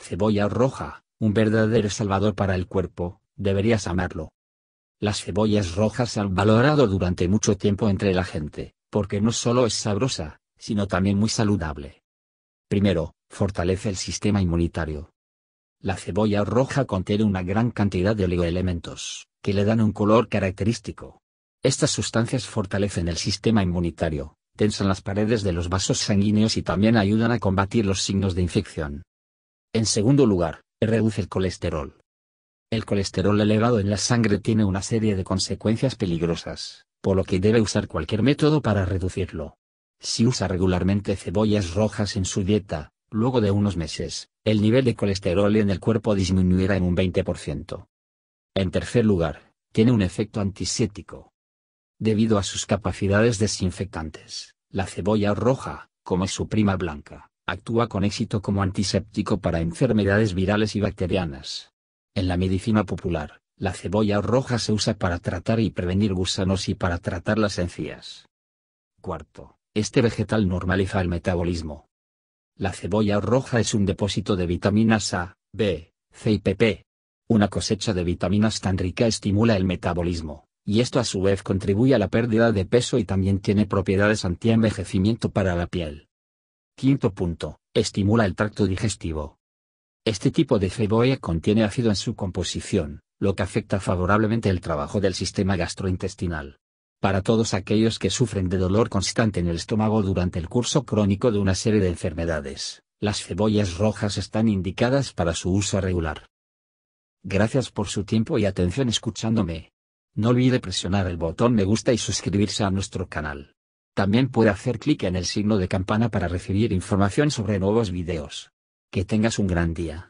Cebolla roja, un verdadero salvador para el cuerpo, deberías amarlo. Las cebollas rojas se han valorado durante mucho tiempo entre la gente, porque no solo es sabrosa, sino también muy saludable. Primero, fortalece el sistema inmunitario. La cebolla roja contiene una gran cantidad de oligoelementos, que le dan un color característico. Estas sustancias fortalecen el sistema inmunitario, tensan las paredes de los vasos sanguíneos y también ayudan a combatir los signos de infección. En segundo lugar, reduce el colesterol. El colesterol elevado en la sangre tiene una serie de consecuencias peligrosas, por lo que debe usar cualquier método para reducirlo. Si usa regularmente cebollas rojas en su dieta, luego de unos meses, el nivel de colesterol en el cuerpo disminuirá en un 20%. En tercer lugar, tiene un efecto antiséptico. Debido a sus capacidades desinfectantes, la cebolla roja, como su prima blanca, actúa con éxito como antiséptico para enfermedades virales y bacterianas. En la medicina popular, la cebolla roja se usa para tratar y prevenir gusanos y para tratar las encías. Cuarto, este vegetal normaliza el metabolismo. La cebolla roja es un depósito de vitaminas A, B, C y PP. Una cosecha de vitaminas tan rica estimula el metabolismo, y esto a su vez contribuye a la pérdida de peso y también tiene propiedades antienvejecimiento para la piel. Quinto punto, estimula el tracto digestivo. Este tipo de cebolla contiene ácido en su composición, lo que afecta favorablemente el trabajo del sistema gastrointestinal. Para todos aquellos que sufren de dolor constante en el estómago durante el curso crónico de una serie de enfermedades, las cebollas rojas están indicadas para su uso regular. Gracias por su tiempo y atención escuchándome. No olvide presionar el botón me gusta y suscribirse a nuestro canal. También puede hacer clic en el signo de campana para recibir información sobre nuevos videos. Que tengas un gran día.